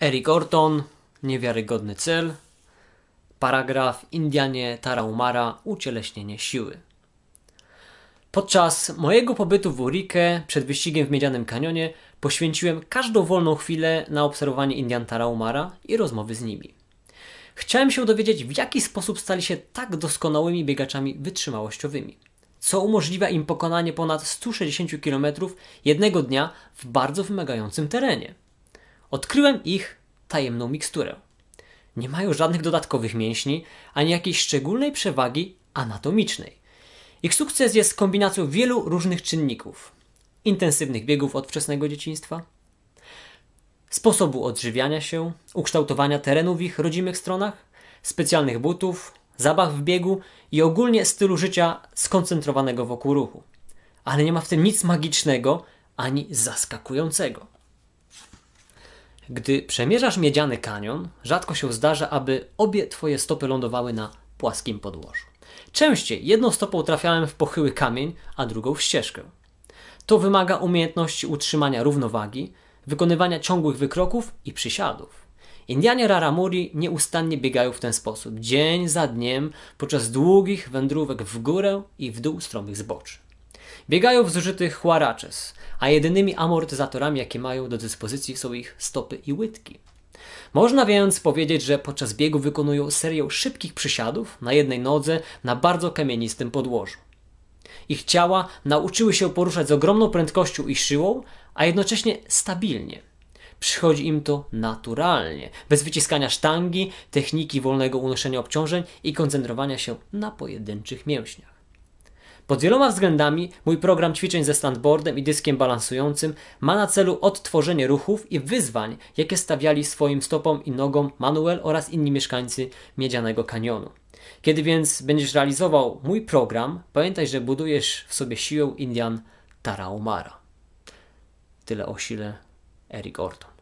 Eric Orton, niewiarygodny cel. Paragraf Indianie Taraumara, ucieleśnienie siły. Podczas mojego pobytu w Urike przed wyścigiem w Miedzianym Kanionie poświęciłem każdą wolną chwilę na obserwowanie Indian Taraumara i rozmowy z nimi. Chciałem się dowiedzieć, w jaki sposób stali się tak doskonałymi biegaczami wytrzymałościowymi, co umożliwia im pokonanie ponad 160 km jednego dnia w bardzo wymagającym terenie. Odkryłem ich tajemną miksturę. Nie mają żadnych dodatkowych mięśni ani jakiejś szczególnej przewagi anatomicznej. Ich sukces jest kombinacją wielu różnych czynników: intensywnych biegów od wczesnego dzieciństwa, sposobu odżywiania się, ukształtowania terenu w ich rodzimych stronach, specjalnych butów, zabaw w biegu i ogólnie stylu życia skoncentrowanego wokół ruchu. Ale nie ma w tym nic magicznego ani zaskakującego. Gdy przemierzasz miedziany kanion, rzadko się zdarza, aby obie twoje stopy lądowały na płaskim podłożu. Częściej jedną stopą trafiałem w pochyły kamień, a drugą w ścieżkę. To wymaga umiejętności utrzymania równowagi, wykonywania ciągłych wykroków i przysiadów. Indianie Raramuri nieustannie biegają w ten sposób, dzień za dniem, podczas długich wędrówek w górę i w dół stromych zboczy. Biegają w zużytych chłaraczes, a jedynymi amortyzatorami, jakie mają do dyspozycji są ich stopy i łydki. Można więc powiedzieć, że podczas biegu wykonują serię szybkich przysiadów na jednej nodze na bardzo kamienistym podłożu. Ich ciała nauczyły się poruszać z ogromną prędkością i siłą, a jednocześnie stabilnie. Przychodzi im to naturalnie, bez wyciskania sztangi, techniki wolnego unoszenia obciążeń i koncentrowania się na pojedynczych mięśniach. Pod wieloma względami mój program ćwiczeń ze standboardem i dyskiem balansującym ma na celu odtworzenie ruchów i wyzwań, jakie stawiali swoim stopom i nogom Manuel oraz inni mieszkańcy Miedzianego Kanionu. Kiedy więc będziesz realizował mój program, pamiętaj, że budujesz w sobie siłę Indian Tarahumara. Tyle o sile Eric Orton.